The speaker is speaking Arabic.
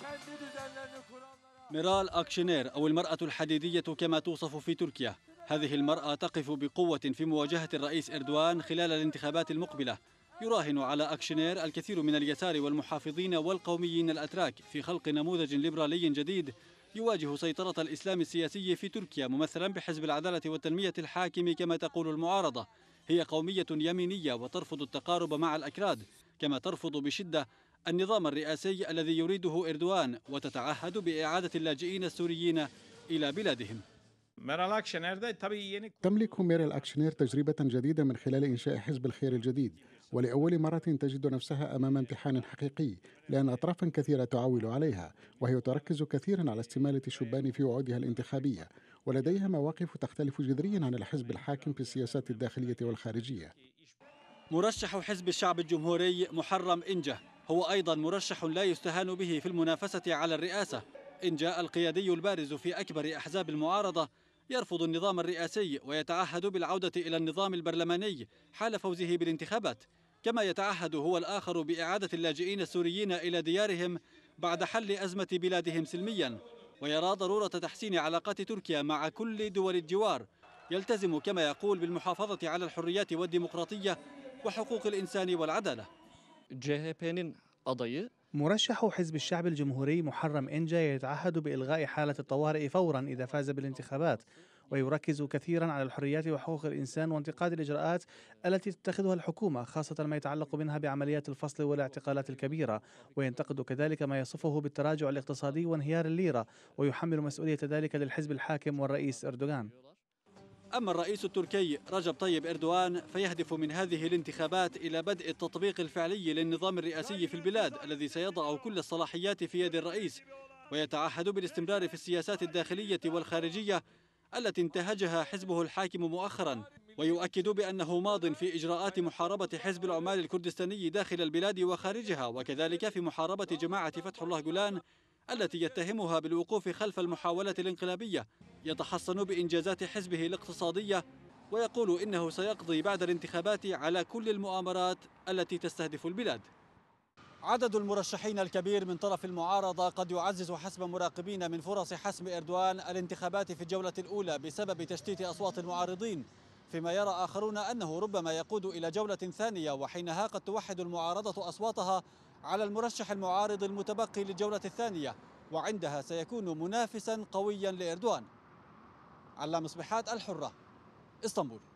Kendi düzenlerini kuranlara... ميرال أكشنير أو المرأة الحديدية كما توصف في تركيا هذه المرأة تقف بقوة في مواجهة الرئيس إردوان خلال الانتخابات المقبلة يراهن على أكشنير الكثير من اليسار والمحافظين والقوميين الأتراك في خلق نموذج ليبرالي جديد يواجه سيطرة الإسلام السياسي في تركيا ممثلا بحزب العدالة والتنمية الحاكم كما تقول المعارضة هي قومية يمينية وترفض التقارب مع الأكراد كما ترفض بشدة النظام الرئاسي الذي يريده إردوان وتتعهد بإعادة اللاجئين السوريين إلى بلادهم يعني. تملك ميرال أكشنير تجربة جديدة من خلال إنشاء حزب الخير الجديد ولأول مرة تجد نفسها أمام امتحان حقيقي لأن أطرافا كثيرة تعول عليها وهي تركز كثيرا على استمالة الشبان في وعودها الانتخابية ولديها مواقف تختلف جذريا عن الحزب الحاكم في السياسات الداخلية والخارجية مرشح حزب الشعب الجمهوري محرم إنجه هو أيضا مرشح لا يستهان به في المنافسة على الرئاسة إن جاء القيادي البارز في أكبر أحزاب المعارضة يرفض النظام الرئاسي ويتعهد بالعودة إلى النظام البرلماني حال فوزه بالانتخابات كما يتعهد هو الآخر بإعادة اللاجئين السوريين إلى ديارهم بعد حل أزمة بلادهم سلميا ويرى ضرورة تحسين علاقات تركيا مع كل دول الجوار يلتزم كما يقول بالمحافظة على الحريات والديمقراطية وحقوق الإنسان والعدالة قضية مرشح حزب الشعب الجمهوري محرم إنجا يتعهد بإلغاء حالة الطوارئ فورا إذا فاز بالانتخابات ويركز كثيرا على الحريات وحقوق الإنسان وانتقاد الإجراءات التي تتخذها الحكومة خاصة ما يتعلق منها بعمليات الفصل والاعتقالات الكبيرة وينتقد كذلك ما يصفه بالتراجع الاقتصادي وانهيار الليرة ويحمل مسؤولية ذلك للحزب الحاكم والرئيس أردوغان أما الرئيس التركي رجب طيب إردوان فيهدف من هذه الانتخابات إلى بدء التطبيق الفعلي للنظام الرئاسي في البلاد الذي سيضع كل الصلاحيات في يد الرئيس ويتعهد بالاستمرار في السياسات الداخلية والخارجية التي انتهجها حزبه الحاكم مؤخرا ويؤكد بأنه ماض في إجراءات محاربة حزب العمال الكردستاني داخل البلاد وخارجها وكذلك في محاربة جماعة فتح الله جولان التي يتهمها بالوقوف خلف المحاولة الانقلابية يتحصن بإنجازات حزبه الاقتصادية ويقول إنه سيقضي بعد الانتخابات على كل المؤامرات التي تستهدف البلاد عدد المرشحين الكبير من طرف المعارضة قد يعزز حسب مراقبين من فرص حسم إردوان الانتخابات في الجولة الأولى بسبب تشتيت أصوات المعارضين فيما يرى آخرون أنه ربما يقود إلى جولة ثانية وحينها قد توحد المعارضة أصواتها على المرشح المعارض المتبقي للجولة الثانية وعندها سيكون منافسا قويا لإردوان علام صبحات الحرة اسطنبول